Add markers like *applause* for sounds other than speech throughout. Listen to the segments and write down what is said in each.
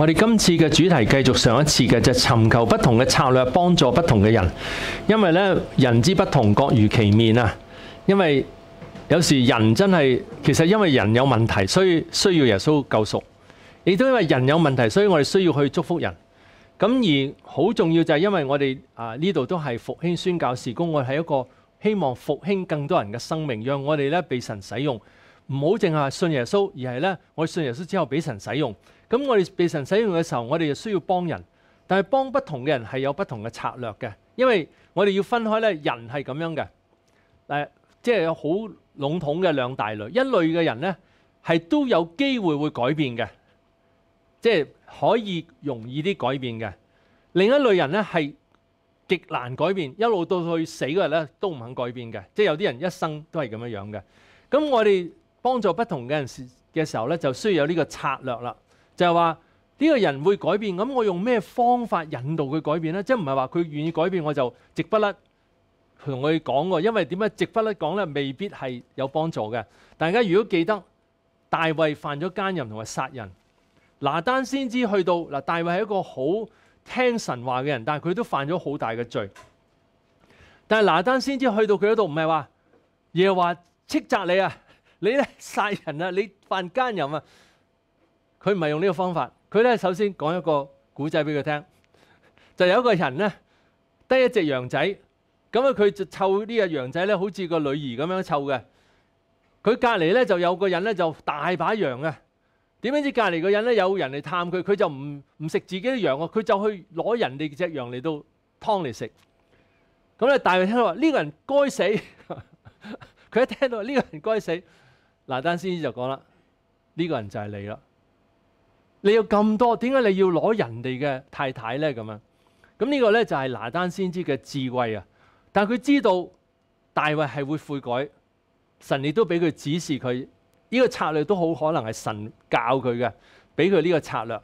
我哋今次嘅主题继续上一次嘅，就寻求不同嘅策略帮助不同嘅人，因为咧人之不同各如其面啊！因为有时人真系，其实因为人有问题，以需要耶稣救赎；亦都因为人有问题，所以我哋需要去祝福人。咁而好重要就系，因为我哋啊呢度都系复兴宣教事工，我系一个希望复兴更多人嘅生命，让我哋咧被神使用，唔好净系信耶稣，而系咧我信耶稣之后俾神使用。咁我哋被神使用嘅時候，我哋就需要幫人，但係幫不同嘅人係有不同嘅策略嘅，因為我哋要分開咧。人係咁樣嘅，誒，即係好籠統嘅兩大類。一類嘅人咧係都有機會會改變嘅，即係可以容易啲改變嘅；另一類人咧係極難改變，一路到去死嗰日咧都唔肯改變嘅，即係有啲人一生都係咁樣样嘅。咁我哋幫助不同嘅人嘅時候咧，就需要有呢個策略啦。就係話呢個人會改變，咁我用咩方法引導佢改變呢？即係唔係話佢願意改變我就直不甩同佢講喎？因為點解直不甩講咧，未必係有幫助嘅。大家如果記得，大衛犯咗奸淫同埋殺人，拿單先知去到嗱，大衛係一個好聽神話嘅人，但係佢都犯咗好大嘅罪。但係拿單先知去到佢嗰度，唔係話耶華斥責你啊，你咧殺人啊，你犯奸淫啊。佢唔係用呢個方法，佢咧首先講一個古仔俾佢聽，*laughs* 就有一個人咧，得一隻羊仔，咁啊佢就湊呢個羊仔咧，好似個女兒咁樣湊嘅。佢隔離咧就有個人咧就大把羊啊，點知隔離個人咧有人嚟探佢，佢就唔唔食自己啲羊喎，佢就去攞人哋只羊嚟到劏嚟食。咁咧大眾聽到話呢個人該死，*laughs* 佢一聽到呢個人該死，嗱單先就講啦，呢個人就係你啦。你有咁多，點解你要攞人哋嘅太太呢？咁樣咁呢個呢，就係拿單先知嘅智慧啊！但佢知道大衛係會悔改，神亦都俾佢指示佢呢個策略都好可能係神教佢嘅，俾佢呢個策略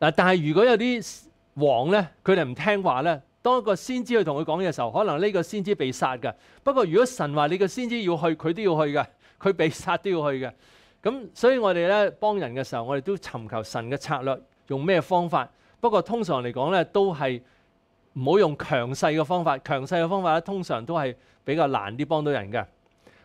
嗱。但係如果有啲王呢，佢哋唔聽話呢，當一個先知去同佢講嘢嘅時候，可能呢個先知被殺嘅。不過如果神話你個先知要去，佢都要去嘅，佢被殺都要去嘅。*laughs* 咁所以我哋咧幫人嘅時候，我哋都尋求神嘅策略，用咩方法？不過通常嚟講咧，都係唔好用強勢嘅方法。強勢嘅方法咧，通常都係比較難啲幫到人嘅。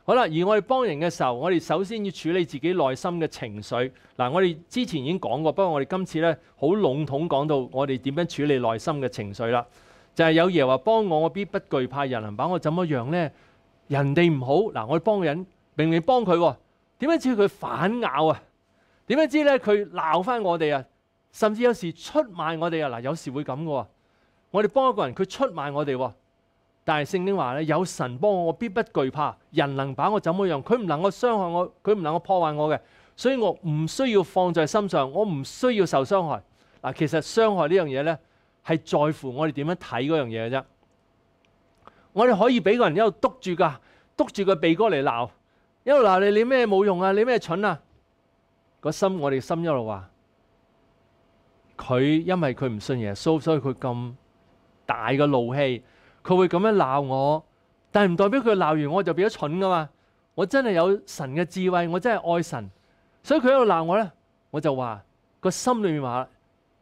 好啦，而我哋幫人嘅時候，我哋首先要處理自己內心嘅情緒。嗱，我哋之前已經講過，不過我哋今次咧好籠統講到我哋點樣處理內心嘅情緒啦。就係有耶話幫我，我必不惧怕人能把我怎麼樣咧？人哋唔好嗱，我幫人明明幫佢喎。点样知佢反咬啊？点样知咧？佢闹翻我哋啊！甚至有时出卖我哋啊！嗱，有时会咁噶。我哋帮一个人，佢出卖我哋。但系圣经话咧，有神帮我，我必不惧怕。人能把我怎么样？佢唔能够伤害我，佢唔能够破坏我嘅。所以我唔需要放在心上，我唔需要受伤害。嗱，其实伤害呢样嘢咧，系在乎我哋点样睇嗰样嘢嘅啫。我哋可以俾个人一度督住噶，督住个鼻哥嚟闹。一路闹你，你咩冇用啊？你咩蠢啊？个心我哋心一路话佢，因为佢唔信耶稣，所以佢咁大嘅怒气，佢会咁样闹我。但系唔代表佢闹完我就变咗蠢噶嘛？我真系有神嘅智慧，我真系爱神，所以佢喺度闹我咧，我就话个心里面话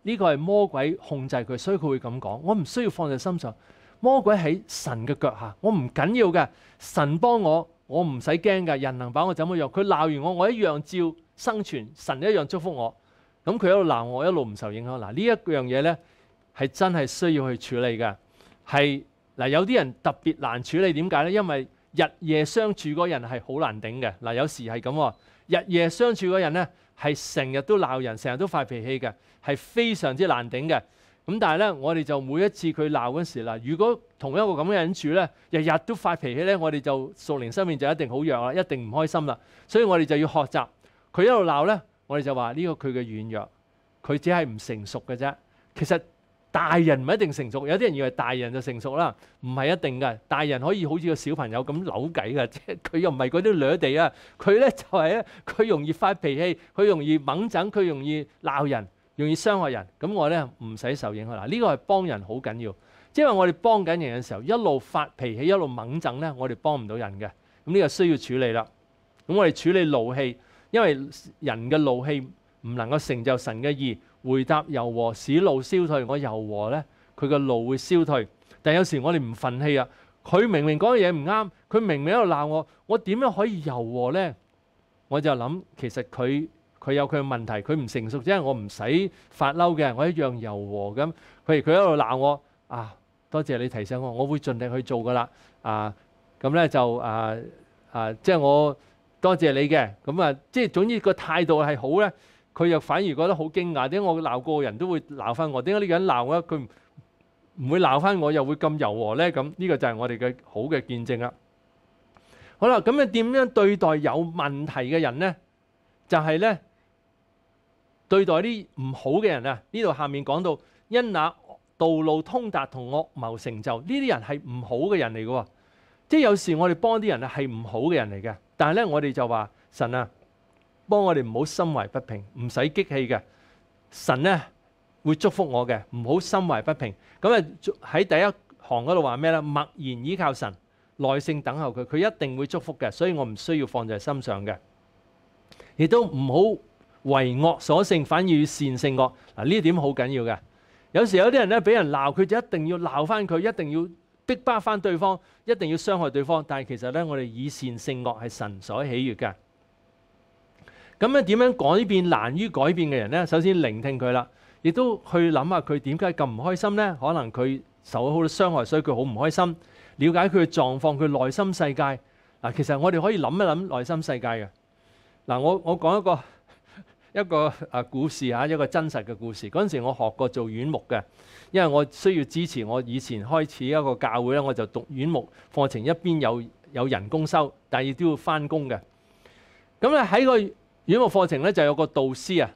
呢个系魔鬼控制佢，所以佢会咁讲。我唔需要放喺心上，魔鬼喺神嘅脚下，我唔紧要嘅，神帮我。我唔使驚㗎，人能把我怎样？佢鬧完我，我一樣照生存，神一樣祝福我。咁佢一路鬧我，一路唔受影響。嗱，呢一樣嘢呢，係真係需要去處理嘅。係嗱，有啲人特別難處理，點解呢？因為日夜相處嗰人係好難頂嘅嗱。有時係咁喎，日夜相處嗰人呢，係成日都鬧人，成日都發脾氣嘅，係非常之難頂嘅。咁但係咧，我哋就每一次佢鬧嗰時啦，如果同一個咁人住咧，日日都發脾氣咧，我哋就熟年生面就一定好弱啦，一定唔開心啦。所以我哋就要學習佢一路鬧咧，我哋就話呢個佢嘅軟弱，佢只係唔成熟嘅啫。其實大人唔一定成熟，有啲人以為大人就成熟啦，唔係一定嘅。大人可以好似個小朋友咁扭計嘅，即係 *laughs* 佢又唔係嗰啲掠地啊。佢咧就係咧，佢容易發脾氣，佢容易猛疹，佢容易鬧人。容易傷害人，咁我咧唔使受影響嗱。呢個係幫人好緊要，因為我哋幫緊人嘅時候，一路發脾氣，一路猛憎咧，我哋幫唔到人嘅。咁呢個需要處理啦。咁我哋處理怒氣，因為人嘅怒氣唔能夠成就神嘅義。回答柔和，使怒消退。我柔和咧，佢嘅怒會消退。但有時我哋唔憤氣啊，佢明明講嘢唔啱，佢明明喺度鬧我，我點樣可以柔和咧？我就諗，其實佢。佢有佢嘅問題，佢唔成熟，即係我唔使發嬲嘅，我一樣柔和咁。譬如佢喺度鬧我啊，多謝你提醒我，我會盡力去做噶啦啊。咁咧就啊啊，即係我多謝你嘅。咁啊，即係總之個態度係好咧。佢又反而覺得好驚訝，點解我鬧個人都會鬧翻我？點解呢個人鬧我，佢唔會鬧翻我又會咁柔和咧？咁呢個就係我哋嘅好嘅見證啦。好啦，咁啊點樣對待有問題嘅人咧？就係咧。對待啲唔好嘅人啊！呢度下面講到因那道路通達同惡謀成就，呢啲人係唔好嘅人嚟嘅，即係有時我哋幫啲人係唔好嘅人嚟嘅。但係咧，我哋就話神啊，幫我哋唔好心懷不平，唔使激氣嘅。神咧會祝福我嘅，唔好心懷不平。咁啊喺第一行嗰度話咩咧？默然依靠神，耐性等候佢，佢一定會祝福嘅。所以我唔需要放在心上嘅，亦都唔好。為惡所勝，反而善勝惡。嗱，呢一點好緊要嘅。有時有啲人咧，俾人鬧，佢就一定要鬧翻佢，一定要逼巴翻對方，一定要傷害對方。但係其實咧，我哋以善勝惡係神所喜悅嘅。咁咧，點樣改變難於改變嘅人咧？首先聆聽佢啦，亦都去諗下佢點解咁唔開心咧？可能佢受咗好多傷害，所以佢好唔開心。了解佢嘅狀況，佢內心世界嗱，其實我哋可以諗一諗內心世界嘅嗱。我我講一個。一个啊故事啊，一个真实嘅故事。嗰阵时我学过做院木嘅，因为我需要支持我以前开始一个教会咧，我就读院木课程一边有有人工收，但亦都要翻工嘅。咁咧喺个院木课程咧就有个导师啊，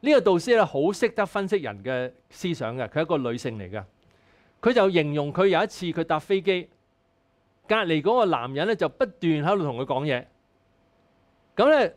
呢个导师咧好识得分析人嘅思想嘅，佢系一个女性嚟嘅，佢就形容佢有一次佢搭飞机，隔離嗰个男人咧就不断喺度同佢讲嘢，咁咧。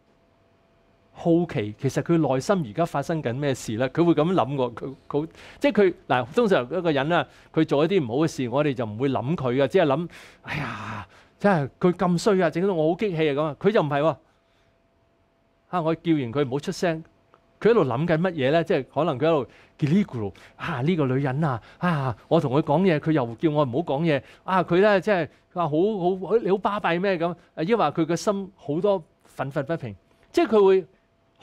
好奇，其實佢內心而家發生緊咩事咧？佢會咁諗喎。佢即係佢嗱。通常一個人啊，佢做一啲唔好嘅事，我哋就唔會諗佢嘅，只係諗：哎呀，真係佢咁衰啊，整到我好激氣啊咁啊！佢就唔係喎。啊，我叫完佢唔好出聲，佢喺度諗緊乜嘢咧？即係可能佢喺度：，啊呢個女人啊，啊我同佢講嘢，佢又叫我唔好講嘢。啊佢咧，即係話好好你好巴閉咩咁？抑或佢嘅心好多憤憤不平，即係佢會。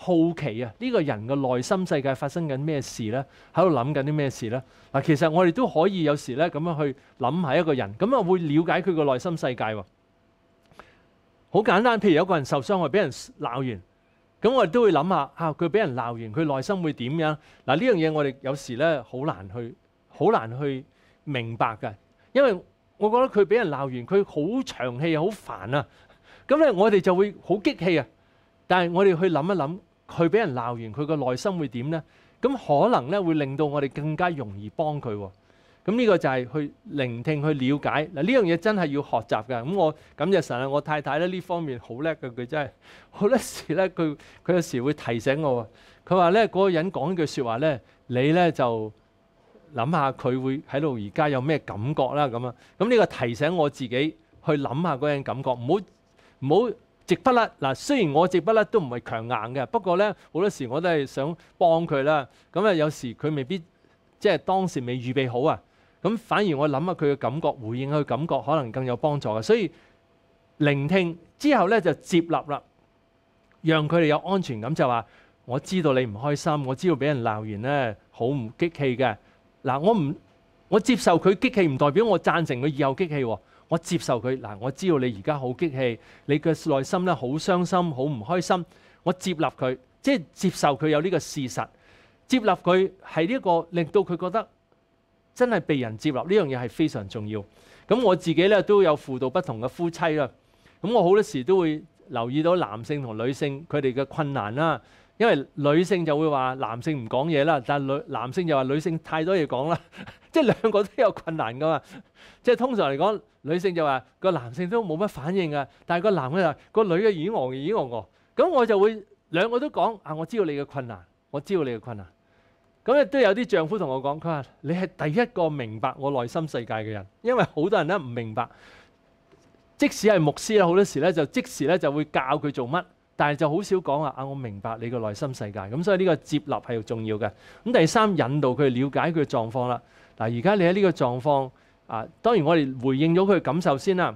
好奇啊！呢個人嘅內心世界發生緊咩事呢？喺度諗緊啲咩事呢？嗱，其實我哋都可以有時呢咁樣去諗下一個人，咁啊會了解佢個內心世界喎。好簡單，譬如有個人受傷害，俾人鬧完，咁我哋都會諗下嚇佢俾人鬧完，佢內心會點樣？嗱呢樣嘢我哋有時呢好難去，好難去明白嘅，因為我覺得佢俾人鬧完，佢好長氣好煩啊。咁咧我哋就會好激氣啊，但系我哋去諗一諗。佢俾人鬧完，佢個內心會點呢？咁可能咧會令到我哋更加容易幫佢喎。咁呢個就係去聆聽、去了解嗱呢樣嘢真係要學習㗎。咁我咁謝神係我太太咧呢方面好叻嘅，佢真係好多時咧佢 *laughs* 佢有時會提醒我喎。佢話咧嗰個人講句説話咧，你咧就諗下佢會喺度而家有咩感覺啦咁啊。咁呢個提醒我自己去諗下嗰樣感覺，唔好唔好。直不甩嗱，雖然我直不甩都唔係強硬嘅，不過咧好多時我都係想幫佢啦。咁啊，有時佢未必即係當時未預備好啊。咁反而我諗下佢嘅感覺，回應佢感覺可能更有幫助嘅。所以聆聽之後咧就接納啦，讓佢哋有安全感就話：我知道你唔開心，我知道俾人鬧完咧好唔激氣嘅嗱。我唔我接受佢激氣，唔代表我贊成佢以後激氣喎。我接受佢嗱，我知道你而家好激氣，你嘅內心咧好傷心、好唔開心。我接納佢，即係接受佢有呢個事實，接納佢係呢个個令到佢覺得真係被人接納呢樣嘢係非常重要。咁我自己咧都有輔導不同嘅夫妻啦，咁我好多時都會留意到男性同女性佢哋嘅困難啦。因為女性就會話男性唔講嘢啦，但女男性就話女性太多嘢講啦，*laughs* 即係兩個都有困難噶嘛。即係通常嚟講，女性就話個男性都冇乜反應啊，但係個男嘅就個女嘅已經經戇戇。咁我就會兩個都講啊，我知道你嘅困難，我知道你嘅困難。咁亦都有啲丈夫同我講，佢話你係第一個明白我內心世界嘅人，因為好多人咧唔明白，即使係牧師啦，好多時咧就即時咧就會教佢做乜。但係就好少講啊！啊，我明白你個內心世界，咁所以呢個接納係重要嘅。咁第三，引導佢了解佢狀況啦。嗱，而家你喺呢個狀況啊，當然我哋回應咗佢嘅感受先啦。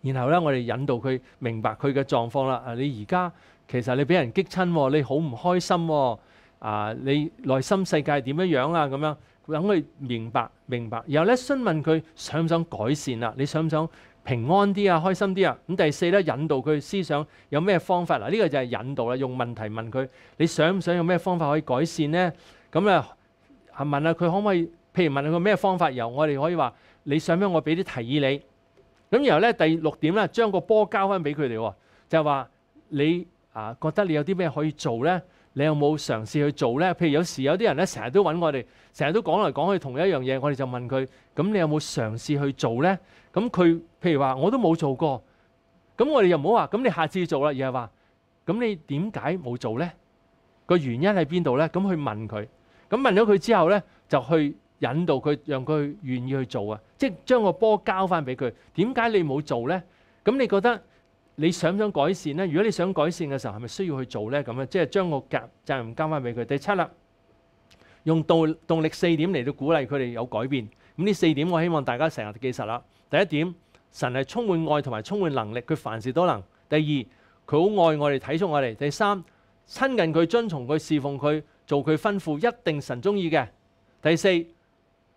然後咧，我哋引導佢明白佢嘅狀況啦。啊，你而家其實你俾人激親，你好唔開心喎。啊，你內心世界點樣樣啊？咁樣等佢明白明白。然後咧，詢問佢想唔想改善啊？你想唔想？平安啲啊，開心啲啊！咁第四咧，引導佢思想有咩方法嗱？呢個就係引導啦，用問題問佢，你想唔想用咩方法可以改善呢？咁啊，問下佢可唔可以？譬如問下佢咩方法由我哋可以話你想唔想我俾啲提議你。咁然後咧，第六點咧，將個波交翻俾佢哋喎，就係話你啊覺得你有啲咩可以做咧？你有冇嘗試去做咧？譬如有時有啲人咧，成日都揾我哋，成日都講嚟講去同一樣嘢，我哋就問佢：，咁你有冇嘗試去做咧？咁佢譬如話我都冇做過，咁我哋又唔好話，咁你下次做啦，而係話，咁你點解冇做呢？個原因喺邊度呢？咁去問佢，咁問咗佢之後呢，就去引導佢，讓佢願意去做啊！即係將個波交翻俾佢。點解你冇做呢？咁你覺得你想唔想改善呢？如果你想改善嘅時候，係咪需要去做呢？咁啊，即係將個責責任交翻俾佢。第七啦，用動動力四點嚟到鼓勵佢哋有改變。咁呢四點我希望大家成日記實啦。第一點，神係充滿愛同埋充滿能力，佢凡事都能。第二，佢好愛我哋，體重我哋。第三，親近佢，遵從佢，侍奉佢，做佢吩咐，一定神中意嘅。第四，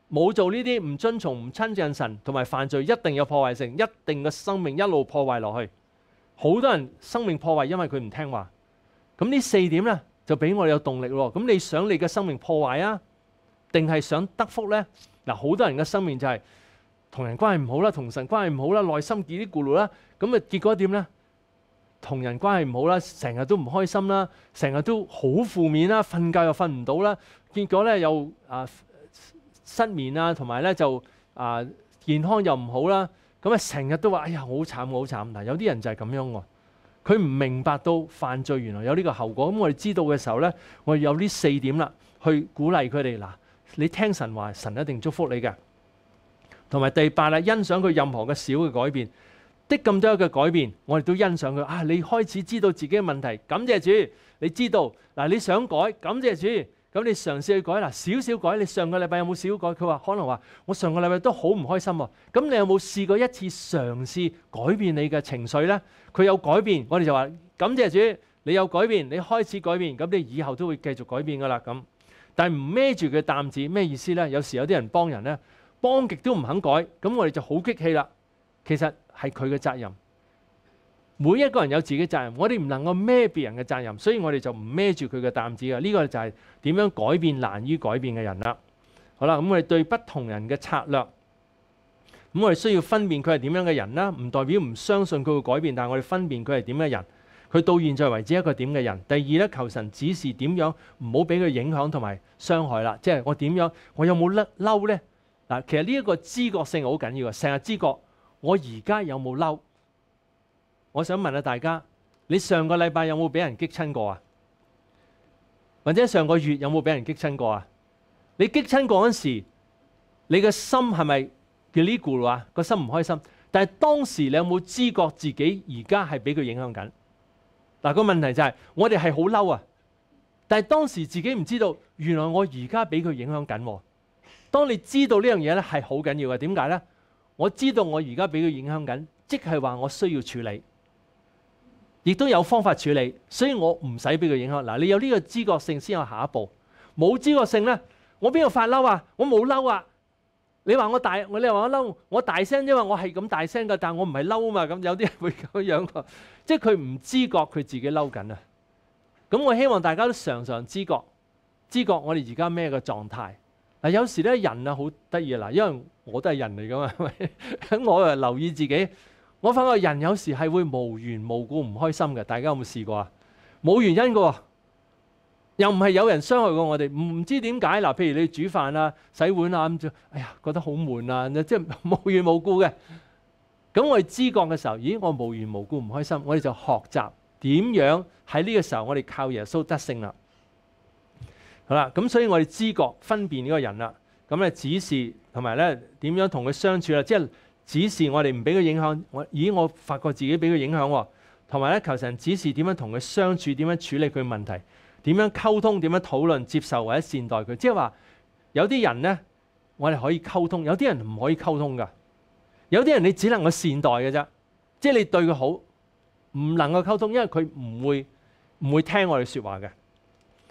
冇做呢啲唔遵從、唔親近神同埋犯罪，一定有破壞性，一定嘅生命一路破壞落去。好多人生命破壞，因為佢唔聽話。咁呢四點呢，就俾我哋有動力咯。咁你想你嘅生命破壞啊，定係想得福呢？嗱，好多人嘅生命就係。同人關係唔好啦，同神關係唔好啦，內心幾啲顧慮啦，咁啊結果點咧？同人關係唔好啦，成日都唔開心啦，成日都好負面啦，瞓覺又瞓唔到啦，結果咧又啊失眠啊，同埋咧就啊健康又唔好啦，咁啊成日都話：哎呀，好慘，好慘！嗱，有啲人就係咁樣喎，佢唔明白到犯罪原來有呢個後果。咁我哋知道嘅時候咧，我有呢四點啦，去鼓勵佢哋嗱，你聽神話，神一定祝福你嘅。同埋第八啦，欣賞佢任何嘅小嘅改變，的咁多嘅改變，我哋都欣賞佢啊！你開始知道自己嘅問題，感謝主，你知道嗱，你想改，感謝主，咁你嘗試去改嗱，少少改，你上個禮拜有冇少改？佢話可能話我上個禮拜都好唔開心喎，咁你有冇試過一次嘗試改變你嘅情緒呢？佢有改變，我哋就話感謝主，你有改變，你開始改變，咁你以後都會繼續改變噶啦咁。但係唔孭住佢擔子咩意思呢？有時有啲人幫人呢，幫極都唔肯改，咁我哋就好激氣啦。其實係佢嘅責任，每一個人有自己嘅責任。我哋唔能夠孭別人嘅責任，所以我哋就唔孭住佢嘅擔子啊。呢個就係點樣改變難於改變嘅人啦。好啦，咁我哋對不同人嘅策略，咁我哋需要分辨佢係點樣嘅人啦。唔代表唔相信佢會改變，但系我哋分辨佢係點嘅人。佢到現在為止一個點嘅人。第二咧，求神指示點樣唔好俾佢影響同埋傷害啦。即係我點樣，我有冇甩嬲咧？嗱，其實呢一個知覺性好緊要啊！成日知覺我而家有冇嬲？我想問下大家，你上個禮拜有冇俾人激親過啊？或者上個月有冇俾人激親過啊？你激親嗰陣時，你嘅心係咪叫呢個啊？個心唔開心？但係當時你有冇知覺自己而家係俾佢影響緊？嗱，個問題就係我哋係好嬲啊！但係當時自己唔知道，原來我而家俾佢影響緊。當你知道呢樣嘢咧係好緊要嘅，點解咧？我知道我而家俾佢影響緊，即係話我需要處理，亦都有方法處理，所以我唔使俾佢影響。嗱，你有呢個知覺性先有下一步。冇知覺性咧，我邊度發嬲啊？我冇嬲啊！你話我大，你話我嬲，我大聲，因為我係咁大聲噶，但我唔係嬲啊嘛。咁有啲人會咁樣喎，即係佢唔知覺佢自己嬲緊啊。咁我希望大家都常常知覺，知覺我哋而家咩嘅狀態。嗱，有時咧人啊好得意啊！嗱，因為我都係人嚟噶嘛，*laughs* 咁我啊留意自己，我發覺人有時係會無緣無故唔開心嘅。大家有冇試過啊？冇原因嘅，又唔係有人傷害過我哋，唔知點解嗱。譬如你煮飯啊、洗碗啊咁，哎呀覺得好悶啊，即係 *laughs* 無緣無故嘅。咁我哋知覺嘅時候，咦我無緣無故唔開心，我哋就學習點樣喺呢個時候我哋靠耶穌得勝啦。好啦，咁所以我哋知觉分辨呢個人啦，咁咧指示同埋咧點樣同佢相處啦，即系指示我哋唔俾佢影響我，咦，我發覺自己俾佢影響喎，同埋咧求神指示點樣同佢相處，點樣處理佢問題，點樣溝通，點樣討論，接受或者善待佢，即系話有啲人咧，我哋可以溝通，有啲人唔可以溝通噶，有啲人你只能夠善待嘅啫，即系你對佢好，唔能夠溝通，因為佢唔會唔会聽我哋說話嘅。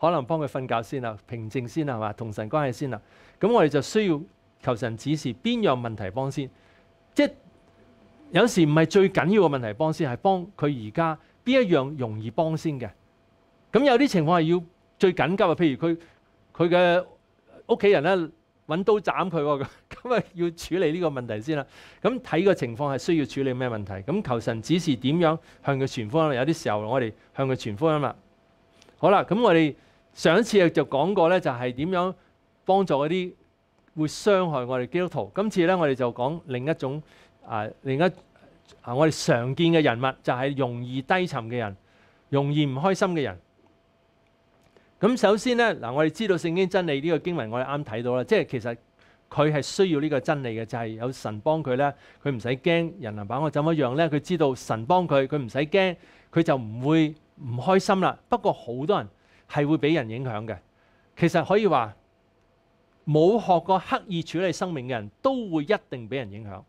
可能幫佢瞓覺先啦，平靜先啦，係嘛？同神關係先啦。咁我哋就需要求神指示邊樣問題幫先，即有時唔係最緊要嘅問題幫先，係幫佢而家邊一樣容易幫先嘅。咁有啲情況係要最緊急嘅，譬如佢佢嘅屋企人咧揾刀斬佢，*laughs* 咁啊要處理呢個問題先啦。咁睇個情況係需要處理咩問題？咁求神指示點樣向佢傳福音？有啲時候我哋向佢傳福音啦。好啦，咁我哋。上一次就講過咧，就係點樣幫助嗰啲會傷害我哋基督徒。今次咧，我哋就講另一種啊，另一啊，我哋常見嘅人物就係容易低沉嘅人，容易唔開心嘅人。咁首先咧，嗱，我哋知道聖經真理呢個經文，我哋啱睇到啦。即係其實佢係需要呢個真理嘅，就係有神幫佢咧，佢唔使驚人能把我怎麼樣咧。佢知道神幫佢，佢唔使驚，佢就唔會唔開心啦。不過好多人。係會俾人影響嘅，其實可以話冇學過刻意處理生命嘅人都會一定俾人影響。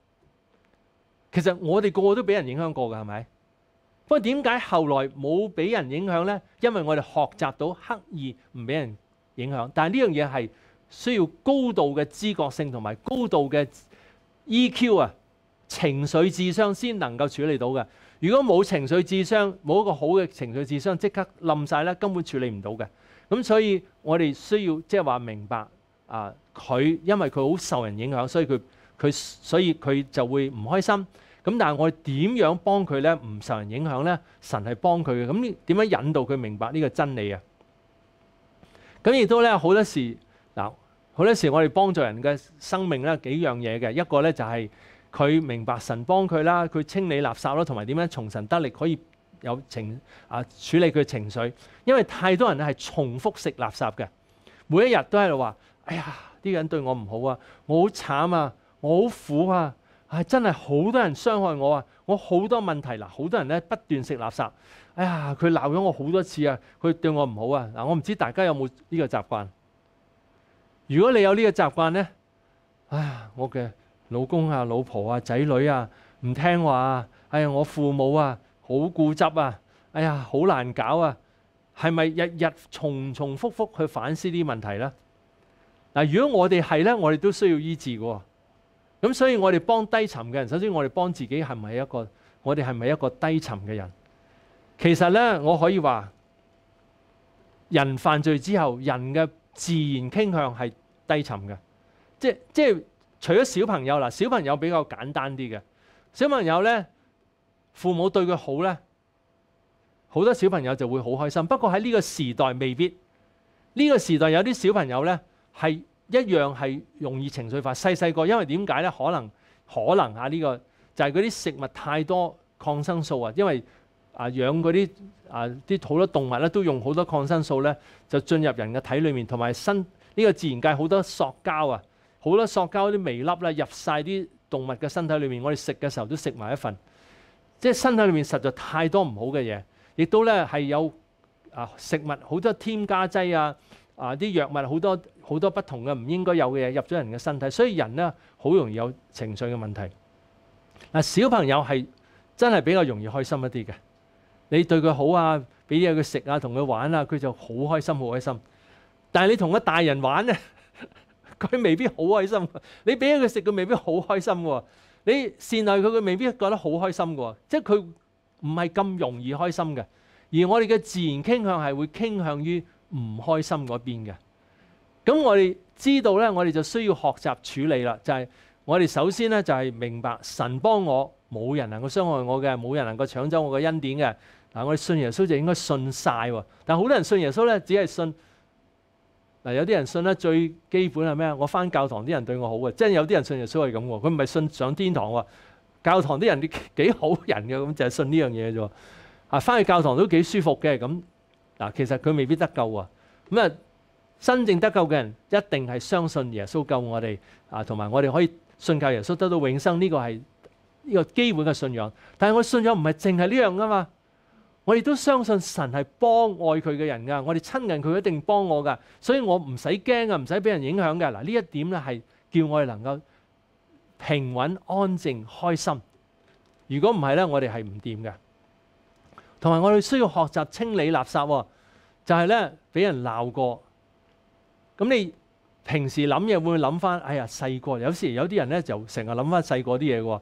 其實我哋個個都俾人影響過㗎，係咪？不過點解後來冇俾人影響呢？因為我哋學習到刻意唔俾人影響，但係呢樣嘢係需要高度嘅知覺性同埋高度嘅 EQ 啊，情緒智商先能夠處理到嘅。如果冇情緒智商，冇一個好嘅情緒智商，即刻冧晒咧，根本處理唔到嘅。咁所以我哋需要即係話明白啊，佢因為佢好受人影響，所以佢佢所以佢就會唔開心。咁但係我點樣幫佢咧？唔受人影響咧？神係幫佢嘅。咁點樣引導佢明白呢個真理啊？咁亦都咧好多時嗱，好多時我哋幫助人嘅生命咧幾樣嘢嘅，一個咧就係。佢明白神幫佢啦，佢清理垃圾啦，同埋點樣從神得力可以有情啊處理佢情緒，因為太多人咧係重複食垃圾嘅，每一日都喺度話：哎呀，呢個人對我唔好啊，我好慘啊，我好苦啊，係真係好多人傷害我啊，我好多問題嗱，好多人咧不斷食垃圾。哎呀，佢鬧咗我好多次啊，佢對我唔好啊嗱，我唔知大家有冇呢個習慣。如果你有呢個習慣咧，呀，我嘅。老公啊、老婆啊、仔女啊，唔聽話啊！哎呀，我父母啊，好固執啊！哎呀，好難搞啊！係咪日日重重複複去反思啲問題呢？嗱，如果我哋係呢，我哋都需要醫治嘅。咁所以，我哋幫低沉嘅人，首先我哋幫自己係咪一個？我哋係咪一個低沉嘅人？其實呢，我可以話，人犯罪之後，人嘅自然傾向係低沉嘅，即即。除咗小朋友嗱，小朋友比較簡單啲嘅，小朋友咧，父母對佢好咧，好多小朋友就會好開心。不過喺呢個時代未必，呢個時代有啲小朋友咧係一樣係容易情緒化。細細個因為點解咧？可能可能啊呢個就係嗰啲食物太多抗生素啊，因為啊養嗰啲啊啲好多動物咧都用好多抗生素咧，就進入人嘅體裡面，同埋新呢個自然界好多塑膠啊。好多塑膠啲微粒咧入晒啲動物嘅身體裏面，我哋食嘅時候都食埋一份，即係身體裏面實在太多唔好嘅嘢，亦都咧係有啊食物好多添加劑啊啊啲藥物好多好多不同嘅唔應該有嘅嘢入咗人嘅身體，所以人咧好容易有情緒嘅問題。嗱小朋友係真係比較容易開心一啲嘅，你對佢好啊，俾啲嘢佢食啊，同佢玩啊，佢就好開心好開心。但係你同個大人玩咧？佢未必好開心，你俾佢食佢未必好開心喎。你善待佢佢未必覺得好開心喎。即係佢唔係咁容易開心嘅。而我哋嘅自然傾向係會傾向於唔開心嗰邊嘅。咁我哋知道咧，我哋就需要學習處理啦。就係我哋首先咧就係明白神幫我，冇人能夠傷害我嘅，冇人能夠搶走我嘅恩典嘅。嗱，我哋信耶穌就應該信晒，喎。但好多人信耶穌咧，只係信。嗱，有啲人信得最基本係咩啊？我翻教堂啲人對我好嘅，即係有啲人信耶穌係咁喎。佢唔係信上天堂喎，教堂啲人 *laughs* 幾好人嘅，咁就係信呢樣嘢啫喎。啊，翻去教堂都幾舒服嘅，咁嗱，其實佢未必得救喎。咁啊，真正得救嘅人一定係相信耶穌救我哋啊，同埋我哋可以信靠耶穌得到永生呢個係呢個基本嘅信仰。但係我信仰唔係淨係呢樣噶嘛。我哋都相信神系帮爱佢嘅人噶，我哋亲近佢一定帮我噶，所以我唔使惊啊，唔使俾人影响嘅。嗱呢一点咧系叫我哋能够平稳、安静、开心。如果唔系咧，我哋系唔掂嘅。同埋我哋需要学习清理垃圾，就系咧俾人闹过。咁你平时谂嘢会唔会谂翻？哎呀，细个有时有啲人咧就成日谂翻细个啲嘢嘅。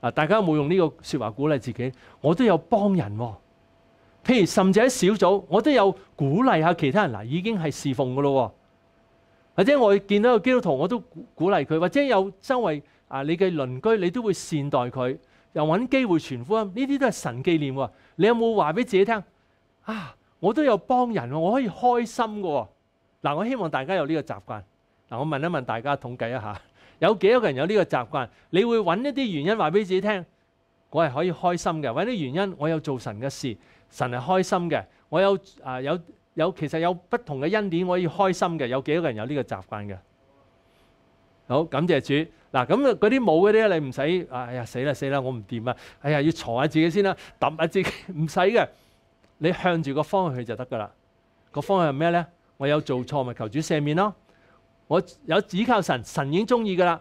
嗱，大家有冇用呢個说話鼓勵自己？我都有幫人喎，譬如甚至喺小組，我都有鼓勵下其他人。嗱，已經係侍奉噶咯喎，或者我見到個基督徒，我都鼓励勵佢，或者有周圍啊，你嘅鄰居，你都會善待佢，又揾機會傳福音。呢啲都係神紀念喎。你有冇話俾自己聽啊？我都有幫人我可以開心噶、喎。嗱，我希望大家有呢個習慣。嗱，我問一問大家，統計一下。有几多个人有呢个习惯？你会揾一啲原因话俾自己听，我系可以开心嘅。揾啲原因，我有做神嘅事，神系开心嘅。我有啊，有有，其实有不同嘅恩典，我要开心嘅。有几多个人有呢个习惯嘅？好，感谢主。嗱，咁嗰啲冇嗰啲，你唔使。哎呀，死啦死啦，我唔掂啊！哎呀，要坐下自己先啦，揼下自己，唔使嘅。你向住个方向去就得噶啦。个方向系咩咧？我有做错，咪求主赦免咯。我有倚靠神，神已经中意噶啦。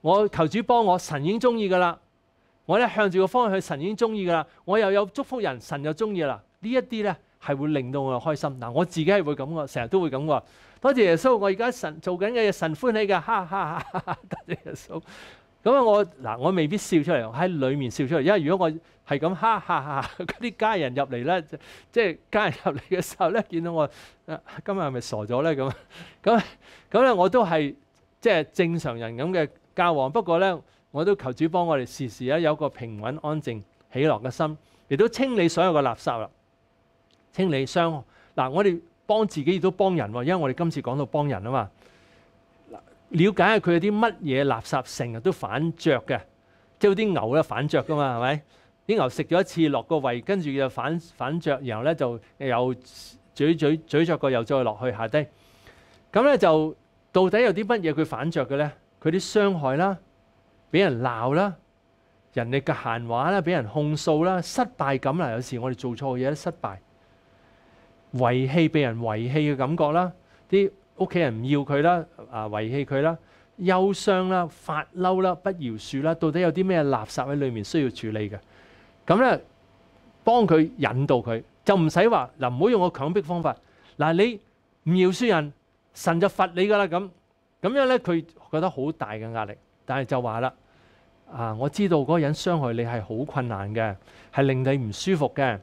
我求主帮我，神已经中意噶啦。我咧向住个方向去，神已经中意噶啦。我又有祝福人，神又中意啦。呢一啲咧系会令到我开心。嗱，我自己系会咁噶，成日都会咁噶。多谢耶稣，我而家神做紧嘅嘢，神欢喜噶，哈哈哈！多谢耶稣。咁啊！我嗱，我未必笑出嚟，喺裏面笑出嚟。因為如果我係咁哈哈哈，嗰啲家人入嚟咧，即係家人入嚟嘅時候咧，見到我，今日係咪傻咗咧？咁 *laughs* 咁咁咧，我都係即係正常人咁嘅交往。不過咧，我都求主幫我哋時時咧有個平穩安靜喜樂嘅心，亦都清理所有嘅垃圾啦，清理傷。嗱，我哋幫自己亦都幫人，因為我哋今次講到幫人啊嘛。了解下佢有啲乜嘢垃圾成日都反着嘅，即係啲牛咧反着噶嘛，係咪？啲牛食咗一次落個胃，跟住又反反著，然後咧就又咀咀咀著個又再落去下低。咁咧就到底有啲乜嘢佢反着嘅咧？佢啲傷害啦，俾人鬧啦，人哋嘅閒話啦，俾人控訴啦，失敗感啦，有時我哋做錯嘢都失敗，遺棄被人遺棄嘅感覺啦，啲。屋企人唔要佢啦，啊遺棄佢啦，憂傷啦，發嬲啦，不饒恕啦，到底有啲咩垃圾喺裏面需要處理嘅？咁咧，幫佢引導佢，就唔使話嗱，唔好用個強迫方法。嗱，你唔饒恕人，神就罰你噶啦。咁咁樣咧，佢覺得好大嘅壓力，但係就話啦，啊，我知道嗰個人傷害你係好困難嘅，係令你唔舒服嘅。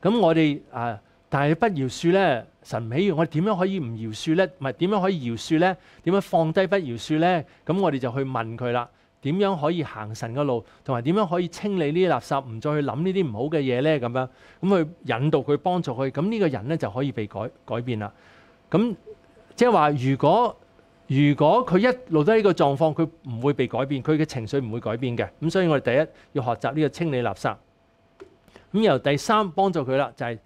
咁我哋啊，但係不饒恕咧。神喜悦，我點樣可以唔搖樹呢？唔係點樣可以搖樹呢？點樣放低不搖樹呢？咁我哋就去問佢啦。點樣可以行神嘅路，同埋點樣可以清理呢啲垃圾，唔再去諗呢啲唔好嘅嘢呢？咁樣咁去引導佢，幫助佢。咁呢個人呢，就可以被改改變啦。咁即係話，如果如果佢一路都喺呢個狀況，佢唔會被改變，佢嘅情緒唔會改變嘅。咁所以我哋第一要學習呢個清理垃圾。咁由第三幫助佢啦，就係。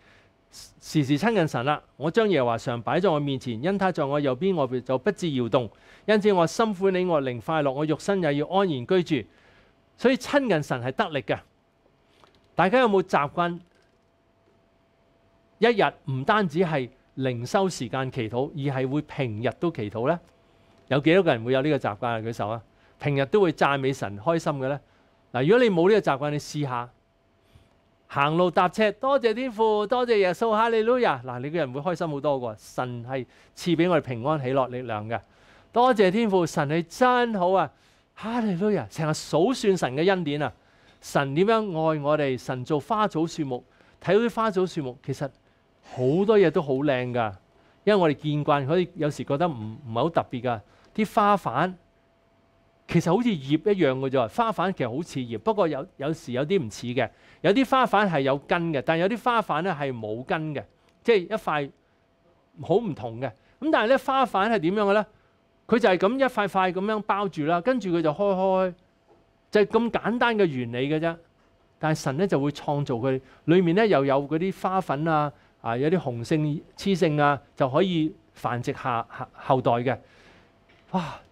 时时亲近神啦，我将耶和华常摆在我面前，因他在我右边，我便就不致摇动。因此我心欢你，我灵快乐，我肉身也要安然居住。所以亲近神系得力嘅。大家有冇习惯一日唔单止系灵修时间祈祷，而系会平日都祈祷呢？有几多个人会有呢个习惯啊？举手啊！平日都会赞美神开心嘅呢？嗱，如果你冇呢个习惯，你试下。行路搭車，多謝天父，多謝耶穌哈利路亞！嗱，你個人會開心好多噶，神係賜俾我哋平安喜樂力量嘅，多謝天父，神你真好啊！哈利路亞，成日數算神嘅恩典啊！神點樣愛我哋？神做花草樹木，睇到啲花草樹木，其實好多嘢都好靚噶，因為我哋見慣，可以有時覺得唔唔係好特別噶。啲花瓣。其實好似葉一樣嘅啫，花粉其實好似葉，不過有有時有啲唔似嘅，有啲花粉係有根嘅，但有啲花粉咧係冇根嘅，即係一塊好唔同嘅。咁但係咧，花粉係點樣嘅咧？佢就係咁一塊塊咁樣包住啦，跟住佢就開開，就係咁簡單嘅原理嘅啫。但係神咧就會創造佢，裡面咧又有嗰啲花粉啊，啊有啲雄性雌性啊，就可以繁殖下後代嘅。哇！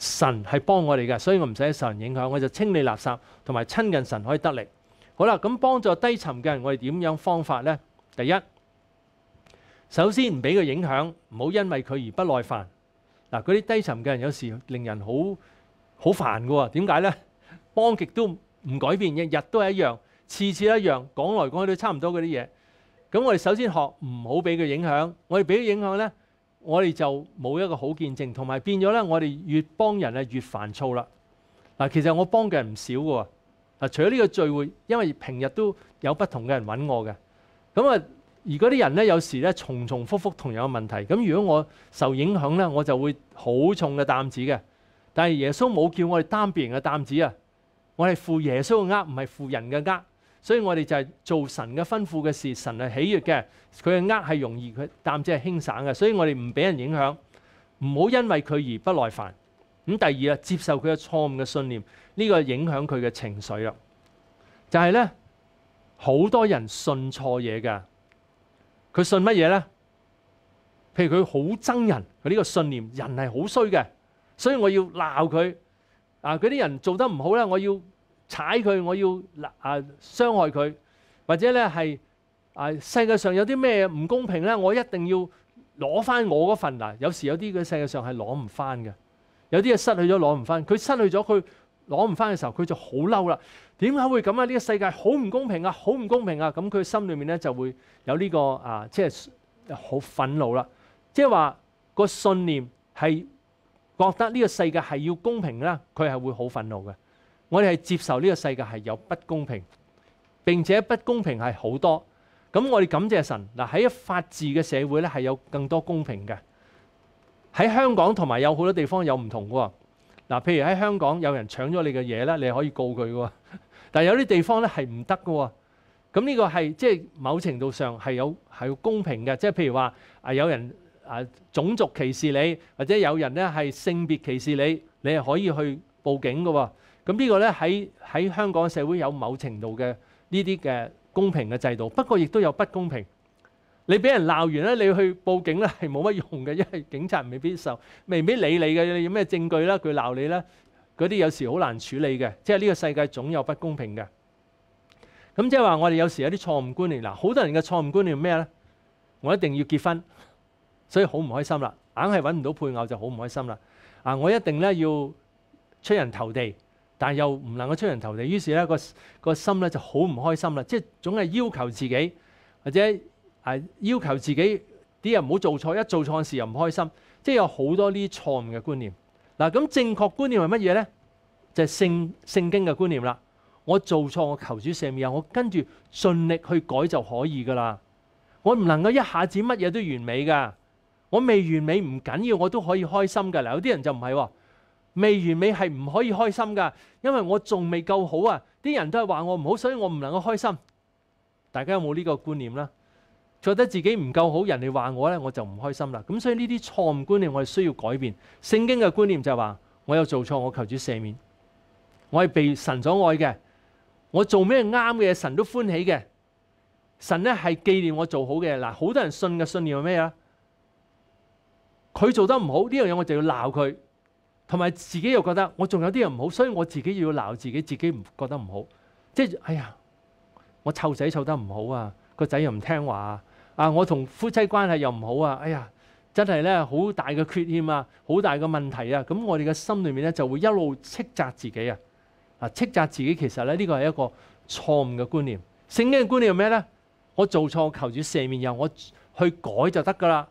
神係幫我哋嘅，所以我唔使受人影響，我就清理垃圾同埋親近神可以得力。好啦，咁幫助低沉嘅人，我哋點樣方法呢？第一，首先唔俾佢影響，唔好因為佢而不耐煩。嗱，嗰啲低沉嘅人有時令人好好煩嘅喎。點解呢？幫極都唔改變，日日都係一樣，次次一樣，講來講去都差唔多嗰啲嘢。咁我哋首先學唔好俾佢影響，我哋俾影響呢。我哋就冇一個好見證，同埋變咗咧，我哋越幫人咧越煩躁啦。嗱，其實我幫嘅人唔少嘅喎。嗱，除咗呢個聚會，因為平日都有不同嘅人揾我嘅。咁啊，而嗰啲人咧，有時咧，重重複複同樣嘅問題。咁如果我受影響咧，我就會好重嘅擔子嘅。但係耶穌冇叫我哋擔別人嘅擔子啊！我係負耶穌嘅呃，唔係負人嘅呃。所以我哋就係做神嘅吩咐嘅事，神係喜悦嘅，佢嘅呃係容易，佢擔子係輕省嘅，所以我哋唔俾人影響，唔好因為佢而不耐煩。咁第二啊，接受佢嘅錯誤嘅信念，呢個影響佢嘅情緒啦。就係咧，好多人信錯嘢嘅，佢信乜嘢咧？譬如佢好憎人，佢呢個信念人係好衰嘅，所以我要鬧佢啊！佢啲人做得唔好咧，我要。踩佢，我要啊傷害佢，或者咧係啊世界上有啲咩唔公平咧，我一定要攞翻我嗰份嗱。有時有啲嘅世界上係攞唔翻嘅，有啲嘢失去咗攞唔翻。佢失去咗佢攞唔翻嘅時候，佢就好嬲啦。點解會咁啊？呢個世界好唔公平啊！好唔公平啊！咁佢心裏面咧就會有呢個啊，即係好憤怒啦。即係話個信念係覺得呢個世界係要公平啦，佢係會好憤怒嘅。我哋係接受呢個世界係有不公平，並且不公平係好多。咁我哋感謝神嗱喺法治嘅社會咧係有更多公平嘅。喺香港同埋有好多地方有唔同嘅喎。嗱，譬如喺香港有人搶咗你嘅嘢咧，你可以告佢嘅喎。*laughs* 但有啲地方咧係唔得嘅喎。咁呢個係即系某程度上係有系公平嘅。即系譬如話啊有人啊種族歧視你，或者有人咧係性別歧視你，你係可以去報警嘅喎。咁呢個咧喺喺香港社會有某程度嘅呢啲嘅公平嘅制度，不過亦都有不公平。你俾人鬧完咧，你去報警咧係冇乜用嘅，因為警察未必受，未必理你嘅。你有咩證據咧？佢鬧你咧，嗰啲有時好難處理嘅。即係呢個世界總有不公平嘅。咁即係話我哋有時有啲錯誤觀念嗱，好多人嘅錯誤觀念咩咧？我一定要結婚，所以好唔開心啦，硬係揾唔到配偶就好唔開心啦。啊，我一定咧要出人頭地。但又唔能夠出人頭地，於是咧個個心咧就好唔開心啦。即係總係要求自己，或者係要求自己啲人唔好做錯，一做錯事又唔開心。即係有好多呢錯誤嘅觀念。嗱，咁正確觀念係乜嘢咧？就聖聖經嘅觀念啦。我做錯，我求主赦免我，我跟住盡力去改就可以噶啦。我唔能夠一下子乜嘢都完美噶。我未完美唔緊要，我都可以開心噶。嗱，有啲人就唔係喎。未完美系唔可以开心噶，因为我仲未够好啊！啲人都系话我唔好，所以我唔能够开心。大家有冇呢个观念啦？觉得自己唔够好，人哋话我咧，我就唔开心啦。咁所以呢啲错误观念，我哋需要改变。圣经嘅观念就系话，我有做错，我求主赦免。我系被神所爱嘅，我做咩啱嘅，神都欢喜嘅。神咧系纪念我做好嘅。嗱，好多人信嘅信念系咩啊？佢做得唔好呢样嘢，我就要闹佢。同埋自己又覺得我仲有啲嘢唔好，所以我自己要鬧自己，自己唔覺得唔好。即係哎呀，我湊仔湊得唔好啊，個仔又唔聽話啊，啊我同夫妻關係又唔好啊，哎呀，真係咧好大嘅缺欠啊，好大嘅問題啊。咁我哋嘅心裏面咧就會一路斥責自己啊。啊斥責自己其實咧呢個係一個錯誤嘅觀念。聖經嘅觀念係咩咧？我做錯求主赦免，然後我去改就得噶啦，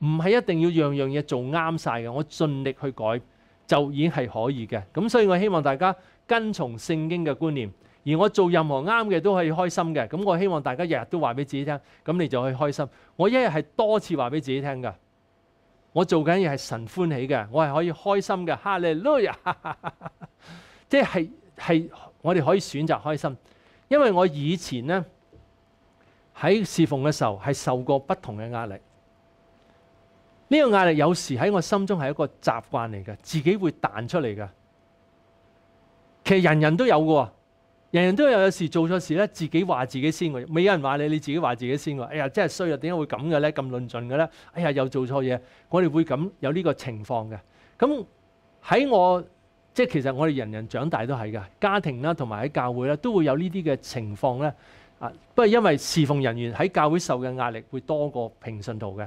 唔係一定要樣樣嘢做啱晒嘅，我盡力去改。就已經係可以嘅，咁所以我希望大家跟從聖經嘅觀念，而我做任何啱嘅都可以開心嘅。咁我希望大家日日都話俾自己聽，咁你就可以開心。我一日係多次話俾自己聽噶，我做緊嘢係神歡喜嘅，我係可以開心嘅。哈利即係係我哋可以選擇開心，因為我以前呢，喺侍奉嘅時候係受過不同嘅壓力。呢個壓力有時喺我心中係一個習慣嚟嘅，自己會彈出嚟嘅。其實人人都有嘅，人人都有有時做錯事咧，自己話自己先嘅，未有人話你，你自己話自己先喎。哎呀，真係衰啊！點解會咁嘅咧？咁論盡嘅咧？哎呀，又做錯嘢。我哋會咁有呢個情況嘅。咁喺我即係其實我哋人人長大都係嘅，家庭啦同埋喺教會咧都會有呢啲嘅情況咧。啊，不過因為侍奉人員喺教會受嘅壓力會多過平信徒嘅。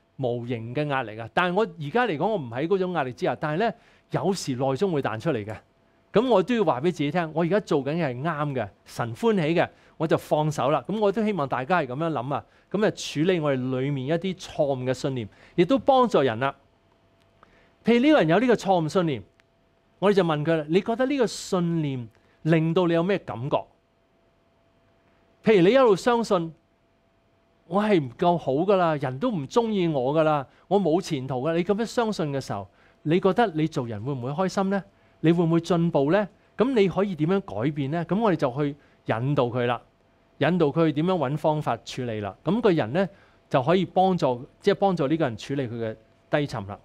无形嘅壓力啊。但系我而家嚟講，我唔喺嗰種壓力之下。但系咧，有時內中會彈出嚟嘅，咁我都要話俾自己聽，我而家做緊嘅係啱嘅，神歡喜嘅，我就放手啦。咁我都希望大家係咁樣諗啊，咁啊處理我哋裏面一啲錯誤嘅信念，亦都幫助人啦。譬如呢個人有呢個錯誤信念，我哋就問佢啦：，你覺得呢個信念令到你有咩感覺？譬如你一路相信。我係唔夠好噶啦，人都唔中意我噶啦，我冇前途噶。你咁樣相信嘅時候，你覺得你做人會唔會開心呢？你會唔會進步呢？咁你可以點樣改變呢？咁我哋就去引導佢啦，引導佢點樣揾方法處理啦。咁個人呢，就可以幫助，即係幫助呢個人處理佢嘅低沉啦。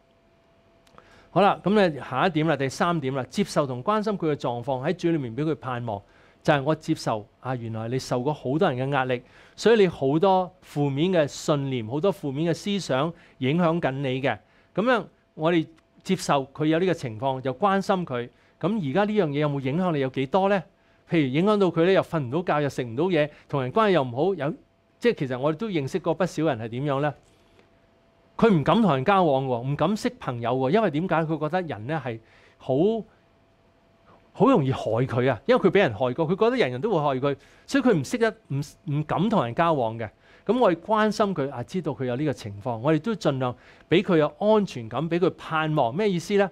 好啦，咁咧下一點啦，第三點啦，接受同關心佢嘅狀況喺主裏面俾佢盼望。就係我接受啊！原來你受過好多人嘅壓力，所以你好多負面嘅信念、好多負面嘅思想影響緊你嘅。咁樣我哋接受佢有呢個情況，就關心佢。咁而家呢樣嘢有冇影響你有幾多呢？譬如影響到佢咧，又瞓唔到覺，又食唔到嘢，同人關係又唔好。有即係其實我哋都認識過不少人係點樣呢？佢唔敢同人交往喎，唔敢識朋友喎，因為點解佢覺得人咧係好。好容易害佢啊！因為佢俾人害過，佢覺得人人都會害佢，所以佢唔識得唔唔敢同人交往嘅。咁我哋關心佢啊，知道佢有呢個情況，我哋都盡量俾佢有安全感，俾佢盼望。咩意思呢？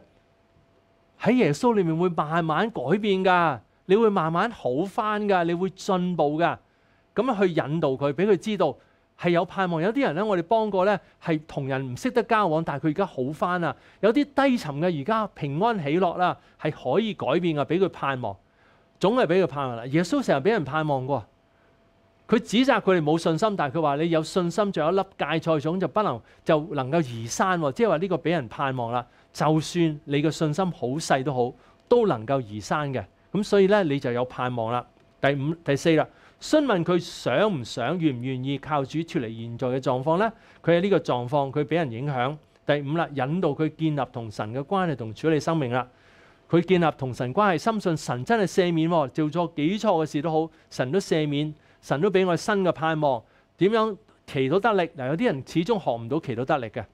喺耶穌裏面會慢慢改變㗎，你會慢慢好翻㗎，你會進步㗎。咁去引導佢，俾佢知道。係有盼望，有啲人咧，我哋幫過咧，係同人唔識得交往，但係佢而家好翻啦。有啲低沉嘅而家平安喜樂啦，係可以改變嘅，俾佢盼望。總係俾佢盼望啦。耶穌成日俾人盼望嘅喎，佢指責佢哋冇信心，但係佢話你有信心，有一粒芥菜種就不能就能夠移山，即係話呢個俾人盼望啦。就算你嘅信心好細都好，都能夠移山嘅。咁所以咧，你就有盼望啦。第五、第四啦。詢問佢想唔想、願唔願意靠主脱離現在嘅狀況呢？佢喺呢個狀況，佢俾人影響。第五啦，引導佢建立同神嘅關係同處理生命啦。佢建立同神關係，深信神真係赦免，做錯幾錯嘅事都好，神都赦免，神都俾我新嘅盼望。點樣祈禱得力嗱？有啲人始終學唔到祈禱得力嘅，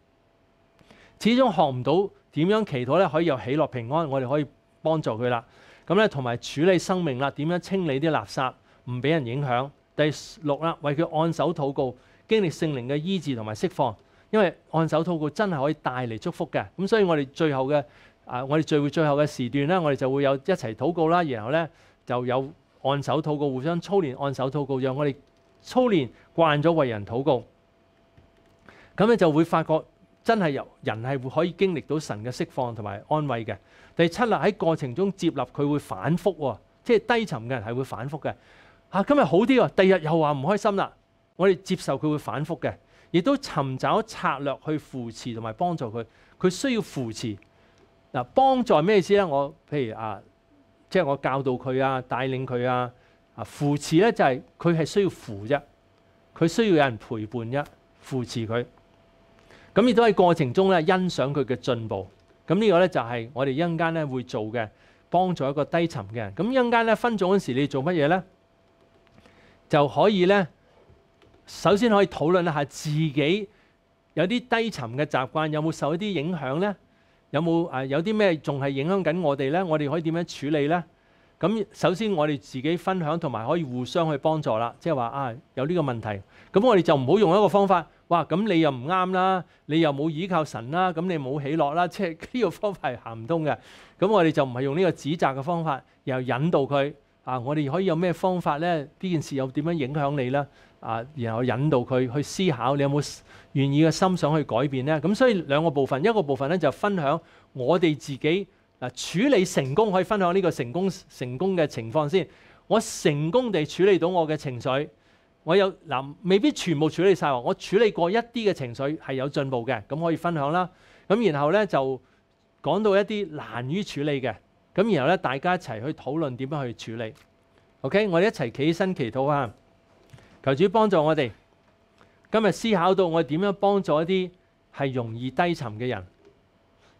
始終學唔到點樣祈禱咧，可以有喜樂平安。我哋可以幫助佢啦。咁咧同埋處理生命啦，點樣清理啲垃圾？唔俾人影響。第六啦，為佢按手禱告，經歷聖靈嘅醫治同埋釋放，因為按手禱告真係可以帶嚟祝福嘅。咁所以我哋最後嘅啊，我哋聚會最後嘅時段咧，我哋就會有一齊禱告啦，然後咧就有按手禱告，互相操練按手禱告，讓我哋操練慣咗為人禱告，咁咧就會發覺真係由人係會可以經歷到神嘅釋放同埋安慰嘅。第七啦，喺過程中接納佢會反覆喎，即係低沉嘅人係會反覆嘅。啊！今日好啲喎，第日又話唔開心啦。我哋接受佢會反覆嘅，亦都尋找策略去扶持同埋幫助佢。佢需要扶持嗱，幫助咩意思咧？我譬如啊，即系我教導佢啊，帶領佢啊啊，扶持咧就係佢係需要扶啫，佢需要有人陪伴啫，扶持佢咁。亦都喺過程中咧，欣賞佢嘅進步。咁呢個咧就係我哋一間咧會做嘅幫助一個低沉嘅人。咁一間咧分組嗰時，你做乜嘢咧？就可以咧，首先可以討論一下自己有啲低沉嘅習慣，有冇受一啲影響咧？有冇啊？有啲咩仲係影響緊我哋咧？我哋可以點樣處理咧？咁首先我哋自己分享，同埋可以互相去幫助啦。即係話啊，有呢個問題，咁我哋就唔好用一個方法，哇！咁你又唔啱啦，你又冇依靠神啦，咁你冇起落啦，即係呢個方法係行唔通嘅。咁我哋就唔係用呢個指責嘅方法，又引導佢。啊！我哋可以有咩方法咧？呢件事又點樣影響你咧？啊，然後引導佢去思考，你有冇願意嘅心想去改變咧？咁所以兩個部分，一個部分咧就分享我哋自己嗱處理成功，可以分享呢個成功成功嘅情況先。我成功地處理到我嘅情緒，我有嗱未必全部處理晒喎。我處理過一啲嘅情緒係有進步嘅，咁可以分享啦。咁然後咧就講到一啲難於處理嘅。咁然後咧，大家一齊去討論點樣去處理。OK，我哋一齊起身祈禱啊！求主幫助我哋今日思考到我點樣幫助一啲係容易低沉嘅人。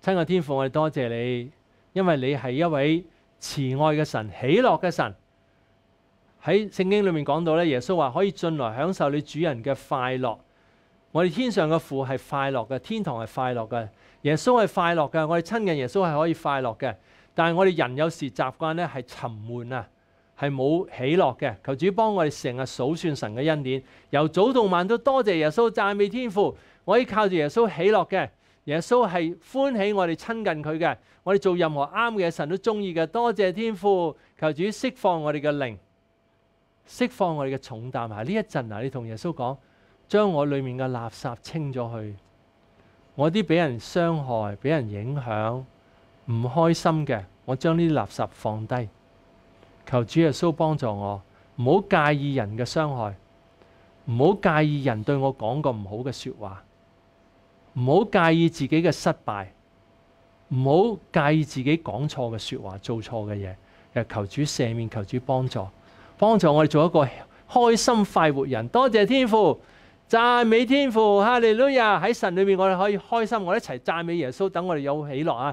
親愛天父，我哋多謝你，因為你係一位慈愛嘅神、喜樂嘅神。喺聖經裏面講到咧，耶穌話可以進來享受你主人嘅快樂。我哋天上嘅父係快樂嘅，天堂係快樂嘅，耶穌係快樂嘅，我哋親近耶穌係可以快樂嘅。但系我哋人有时习惯咧系沉闷啊，系冇喜乐嘅。求主帮我哋成日数算神嘅恩典，由早到晚都多谢耶稣赞美天父，我可以靠住耶稣喜乐嘅。耶稣系欢喜我哋亲近佢嘅，我哋做任何啱嘅，神都中意嘅。多谢天父，求主释放我哋嘅灵，释放我哋嘅重担啊！呢一阵啊，你同耶稣讲，将我里面嘅垃圾清咗去，我啲俾人伤害、俾人影响。唔开心嘅，我将呢啲垃圾放低，求主耶稣帮助我，唔好介意人嘅伤害，唔好介意人对我讲个唔好嘅说话，唔好介意自己嘅失败，唔好介意自己讲错嘅说话、做错嘅嘢。求主赦面，求主帮助，帮助我哋做一个开心快活人。多谢天父，赞美天父，哈利路亚！喺神里面，我哋可以开心，我哋一齐赞美耶稣，等我哋有喜乐啊！